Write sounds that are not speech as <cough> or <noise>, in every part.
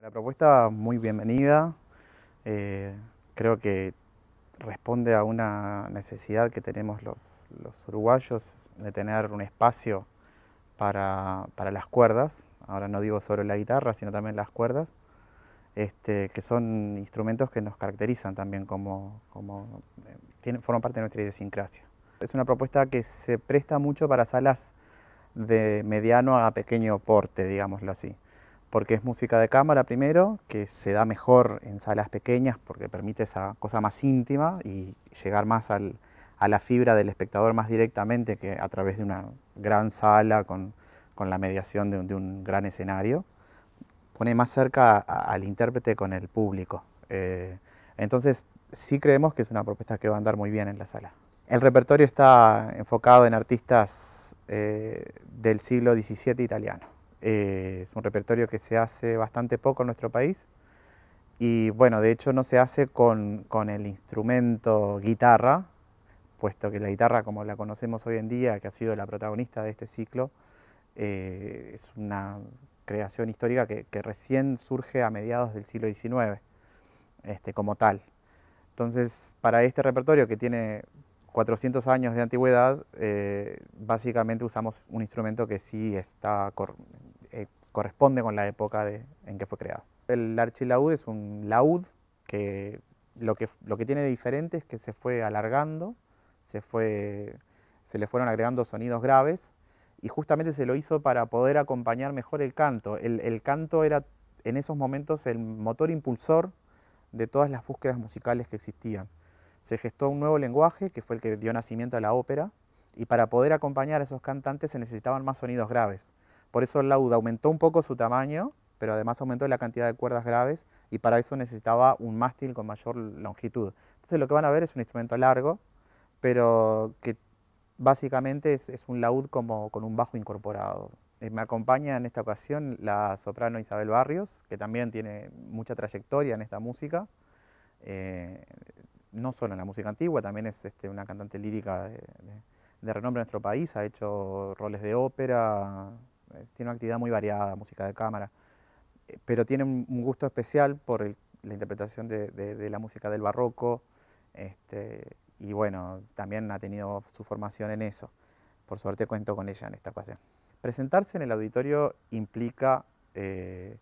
La propuesta muy bienvenida, eh, creo que responde a una necesidad que tenemos los, uruguayos de tener un espacio para, las cuerdas, ahora no digo solo la guitarra, sino también las cuerdas, este, que son instrumentos que nos caracterizan también como, como eh, forman parte de nuestra idiosincrasia. Es una propuesta que se presta mucho para salas de mediano a pequeño porte, digámoslo así porque es música de cámara primero, que se da mejor en salas pequeñas porque permite esa cosa más íntima y llegar más al, a la fibra del espectador más directamente que a través de una gran sala con, con la mediación de un, gran escenario. Pone más cerca al intérprete con el público. Eh, entonces, sí creemos que es una propuesta que va a andar muy bien en la sala. El repertorio está enfocado en artistas eh, del siglo XVII italiano. Eh, es un repertorio que se hace bastante poco en nuestro país. Y bueno, de hecho no se hace con, el instrumento guitarra, puesto que la guitarra como la conocemos hoy en día, que ha sido la protagonista de este ciclo, eh, es una creación histórica que, recién surge a mediados del siglo XIX, este, como tal. Entonces, para este repertorio que tiene 400 años de antigüedad, eh, básicamente usamos un instrumento que sí está corresponde con la época en que fue creado. El archilaúd es un laúd que lo, que tiene de diferente es que se fue alargando, se, le fueron agregando sonidos graves y justamente se lo hizo para poder acompañar mejor el canto. el canto era en esos momentos el motor impulsor de todas las búsquedas musicales que existían. Se gestó un nuevo lenguaje que fue el que dio nacimiento a la ópera y para poder acompañar a esos cantantes se necesitaban más sonidos graves. Por eso el laúd aumentó un poco su tamaño, pero además aumentó la cantidad de cuerdas graves y para eso necesitaba un mástil con mayor longitud. Entonces lo que van a ver es un instrumento largo, pero que básicamente es, un laúd como con un bajo incorporado. Eh, me acompaña en esta ocasión la soprano Isabel Barrios, que también tiene mucha trayectoria en esta música, eh, no solo en la música antigua, también es este, una cantante lírica de renombre en nuestro país, ha hecho roles de ópera, eh, tiene una actividad muy variada, música de cámara, eh, pero tiene un gusto especial por la interpretación de, la música del barroco, este, y bueno, también ha tenido su formación en eso. Por suerte cuento con ella en esta ocasión. Presentarse en el auditorio implica eh,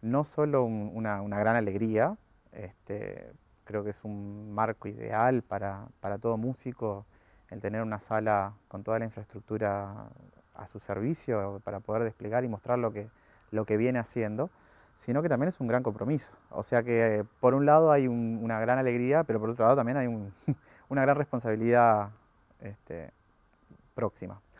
no solo una, gran alegría, este, creo que es un marco ideal para, para todo músico, el tener una sala con toda la infraestructura a su servicio para poder desplegar y mostrar lo que, lo que viene haciendo, sino que también es un gran compromiso. O sea que por un lado hay una gran alegría, pero por otro lado también hay <laughs> una gran responsabilidad este, próxima.